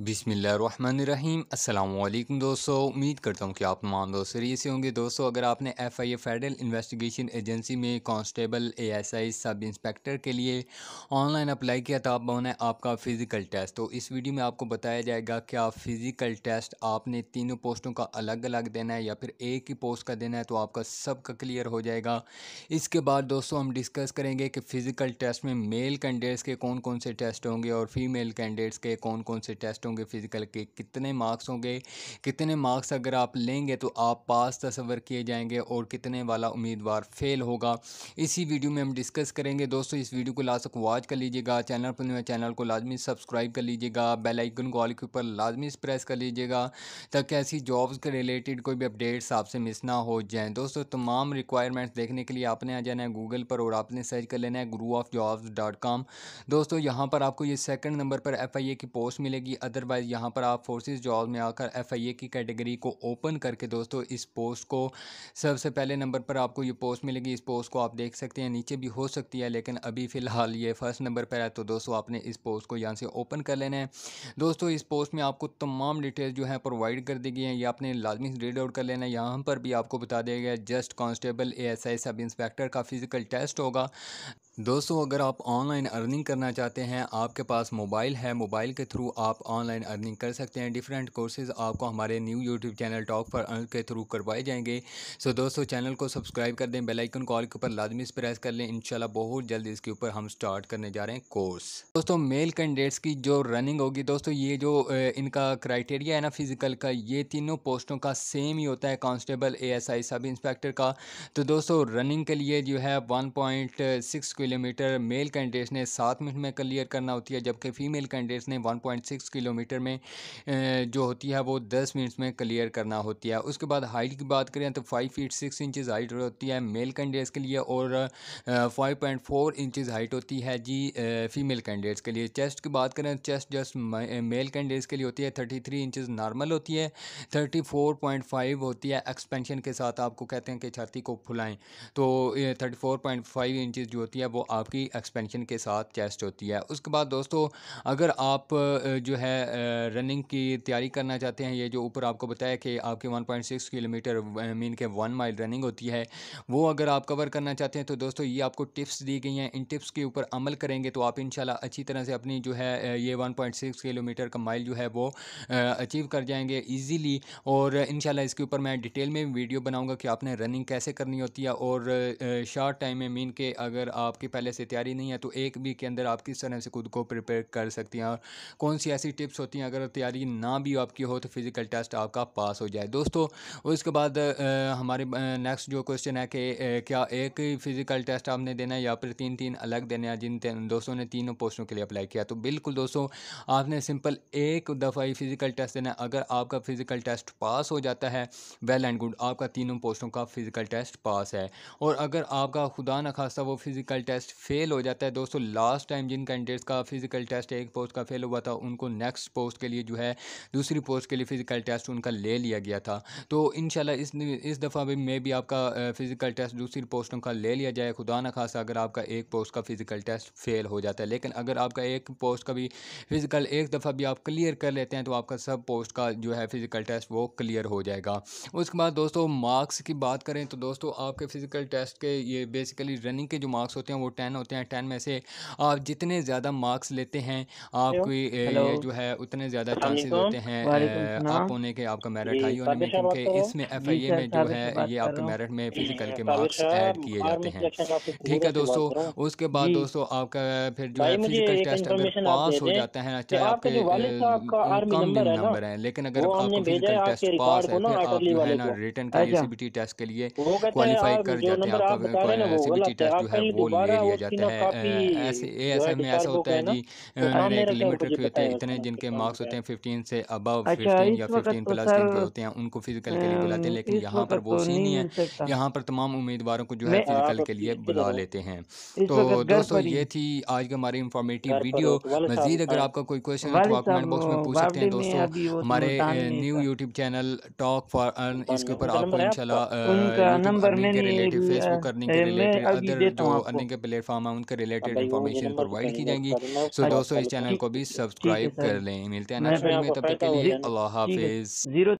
बिसमीम् अल्लाम दोस्तों उम्मीद करता हूँ कि आप तमाम दोस्त सरिये से होंगे दोस्तों अगर आपने F I A federal investigation agency में कांस्टेबल एएसआई सब इंस्पेक्टर के लिए ऑनलाइन अप्लाई किया तो आप है आपका फ़िज़िकल टेस्ट तो इस वीडियो में आपको बताया जाएगा कि आप फ़िज़िकल टेस्ट आपने तीनों पोस्टों का अलग अलग देना है या फिर एक ही पोस्ट का देना है तो आपका सब का क्लियर हो जाएगा इसके बाद दोस्तों हम डिस्कस करेंगे कि फ़िज़िकल टेस्ट में मेल कैंडिडेट्स के कौन कौन से टेस्ट होंगे और फीमेल कैंडिडेट्स के कौन कौन से टेस्ट टेस्ट होंगे फ़िज़िकल के कितने मार्क्स होंगे कितने मार्क्स अगर आप लेंगे तो आप पास तस्वर किए जाएंगे और कितने वाला उम्मीदवार फेल होगा इसी वीडियो में हम डिस्कस करेंगे दोस्तों इस वीडियो को लास्ट तक वॉच कर लीजिएगा चैनल पर चैनल को लाजमी सब्सक्राइब कर लीजिएगा बेलाइकन को ऑल के ऊपर लाजमी प्रेस कर लीजिएगा ताकि ऐसी जॉब्स के रिलेटेड कोई भी अपडेट्स आपसे मिस ना हो जाए दोस्तों तमाम रिक्वायरमेंट्स देखने के लिए आपने आ जाना है गूगल पर और आपने सर्च कर लेना है गुरु ऑफ जॉब्स डॉट कॉम दोस्तों यहाँ पर आपको ये सेकंड नंबर पर एफ आई ए की पोस्ट मिलेगी अदरवाइज़ यहाँ पर आप फोर्सेस जॉब में आकर एफआईए की कैटेगरी को ओपन करके दोस्तों इस पोस्ट को सबसे पहले नंबर पर आपको ये पोस्ट मिलेगी इस पोस्ट को आप देख सकते हैं नीचे भी हो सकती है लेकिन अभी फ़िलहाल ये फर्स्ट नंबर पर है तो दोस्तों आपने इस पोस्ट को यहाँ से ओपन कर लेना है दोस्तों इस पोस्ट में आपको तमाम डिटेल जो है प्रोवाइड कर दी गई हैं ये आपने लाजमी रीड आउट कर लेना है यहाँ पर भी आपको बता दिया गया just S I sub inspector का फ़िज़िकल टेस्ट होगा दोस्तों अगर आप ऑनलाइन अर्निंग करना चाहते हैं आपके पास मोबाइल है मोबाइल के थ्रू आप ऑनलाइन अर्निंग कर सकते हैं डिफरेंट कोर्सेज आपको हमारे न्यू यूट्यूब चैनल टॉक पर अर्न के थ्रू करवाए जाएंगे सो दोस्तों चैनल को सब्सक्राइब कर दें बेलाइकन कॉल के ऊपर लाजमी प्रेस कर लें इनशाला बहुत जल्द इसके ऊपर हम स्टार्ट करने जा रहे हैं कोर्स दोस्तों मेल कैंडिडेट्स की जो रनिंग होगी दोस्तों ये जो इनका क्राइटेरिया है ना फिजिकल का ये तीनों पोस्टों का सेम ही होता है कॉन्स्टेबल ए सब इंस्पेक्टर का तो दोस्तों रनिंग के लिए जो है one point six kilometre male candidates ने सात मिनट में क्लियर करना होती है जबकि फ़ीमेल कैंडिडेट्स ने वन पॉइंट सिक्स किलोमीटर में जो होती है वो दस मिनट्स में क्लियर करना होती है उसके बाद हाइट की बात करें तो five feet six inches height होती है मेल कैंडिडेट्स के लिए और five point four inches height होती है जी फीमेल कैंडिडेट्स के लिए चेस्ट की बात करें चेस्ट जस्ट मेल कैंडिडेट्स के लिए होती है थर्टी थ्री इंचज़ नॉर्मल होती है थर्टी फोर पॉइंट फाइव होती है एक्सपेंशन के साथ आपको कहते हैं कि छाती को फुलाएं तो thirty four point five inches जो होती है वो आपकी एक्सपेंशन के साथ चेस्ट होती है उसके बाद दोस्तों अगर आप जो है रनिंग की तैयारी करना चाहते हैं ये जो ऊपर आपको बताया कि आपके 1.6 किलोमीटर मीन के वन माइल रनिंग होती है वो अगर आप कवर करना चाहते हैं तो दोस्तों ये आपको टिप्स दी गई हैं इन टिप्स के ऊपर अमल करेंगे तो आप इन अच्छी तरह से अपनी जो है ये वन किलोमीटर का माइल जो है वो अचीव कर जाएंगे ईजीली और इन इसके ऊपर मैं डिटेल में वीडियो बनाऊँगा कि आपने रनिंग कैसे करनी होती है और शार्ट टाइम में मीन के अगर आप आपकी पहले से तैयारी नहीं है तो एक वीक के अंदर आप किस तरह से खुद को प्रिपेयर कर सकती हैं और कौन सी ऐसी टिप्स होती हैं अगर तैयारी ना भी आपकी हो तो फिज़िकल टेस्ट आपका पास हो जाए दोस्तों उसके बाद हमारे नेक्स्ट जो क्वेश्चन है कि क्या एक फिज़िकल टेस्ट आपने देना है या फिर तीन तीन अलग देने हैं जिन दोस्तों ने तीनों पोस्टों के लिए अप्लाई किया तो बिल्कुल दोस्तों आपने सिंपल एक दफ़ा ही फिज़िकल टेस्ट देना है अगर आपका फ़िज़िकल टेस्ट पास हो जाता है वेल एंड गुड आपका तीनों पोस्टों का फ़िज़िकल टेस्ट पास है और अगर आपका खुदा न खासा वो फ़िज़िकल टेस्ट फेल हो जाता है दोस्तों लास्ट टाइम जिन कैंडिडेट्स का फिजिकल टेस्ट एक पोस्ट का फेल हुआ था उनको नेक्स्ट पोस्ट के लिए जो है दूसरी पोस्ट के लिए फ़िज़िकल टेस्ट उनका ले लिया गया था तो इन इस इस दफ़ा भी मे भी आपका फ़िज़िकल टेस्ट दूसरी पोस्टों का ले लिया जाए खुदा न खासा अगर आपका एक पोस्ट का फ़िज़िकल टेस्ट फेल हो जाता है लेकिन अगर आपका एक पोस्ट का भी फ़िज़िकल एक दफ़ा भी आप क्लियर कर लेते हैं तो आपका सब पोस्ट का जो है फ़िज़िकल टेस्ट वो क्लियर हो जाएगा उसके बाद दोस्तों मार्क्स की बात करें तो दोस्तों आपके फ़िज़िकल टेस्ट के ये बेसिकली रनिंग के जो मार्क्स होते हैं वो टेन होते हैं टेन में से आप जितने ज़्यादा मार्क्स लेते हैं आपकी जो है उतने ज़्यादा चांसेस होते हैं आप होने के आपका मेरिट हाई होने में क्योंकि इसमें एफ आई ए में जो है ये आपके मेरिट में फिजिकल के मार्क्स एड किए जाते हैं अच्छा ठीक है दोस्तों उसके बाद दोस्तों आपका फिर जो है फिजिकल टेस्ट अगर पास हो जाता है चाहे आपके कम नंबर है लेकिन अगर आपको फिजिकल टेस्ट पास है फिर आप जो है ना रिटर्न के सीबीटी टेस्ट के लिए क्वालिफाई कर जाते हैं आपका सीबीटी टेस्ट जो है वो ले ले लिया जाता है ऐसे ए एस एम में ऐसा होता है जी उन्होंने एक लिमिट रखी होती है इतने जिनके मार्क्स होते हैं फिफ्टीन तो से अबव अच्छा, फिफ्टीन या फिफ्टीन प्लस तो जिनके होते हैं उनको फिजिकल के लिए बुलाते हैं लेकिन यहाँ पर वो सीन तो ही है यहाँ पर तमाम उम्मीदवारों को जो है फिजिकल के लिए बुला लेते हैं तो दोस्तों ये थी आज की हमारी इंफॉर्मेटिव वीडियो मजीद अगर आपका कोई क्वेश्चन है तो आप कमेंट बॉक्स में पूछ सकते हैं दोस्तों हमारे new YouTube channel talk for earn इसके ऊपर आपको इंशाल्लाह नंबर के रिलेटेड फेसबुक करने के रिलेटेड अदर जो अर्निंग के प्लेटफॉर्म है उनके रिलेटेड इन्फॉर्मेशन प्रोवाइड की जाएंगी सो हाँ, दोस्तों इस चैनल को भी सब्सक्राइब कर लें मिलते हैं नेक्स्ट में तब तक के लिए अल्लाह हाफिज़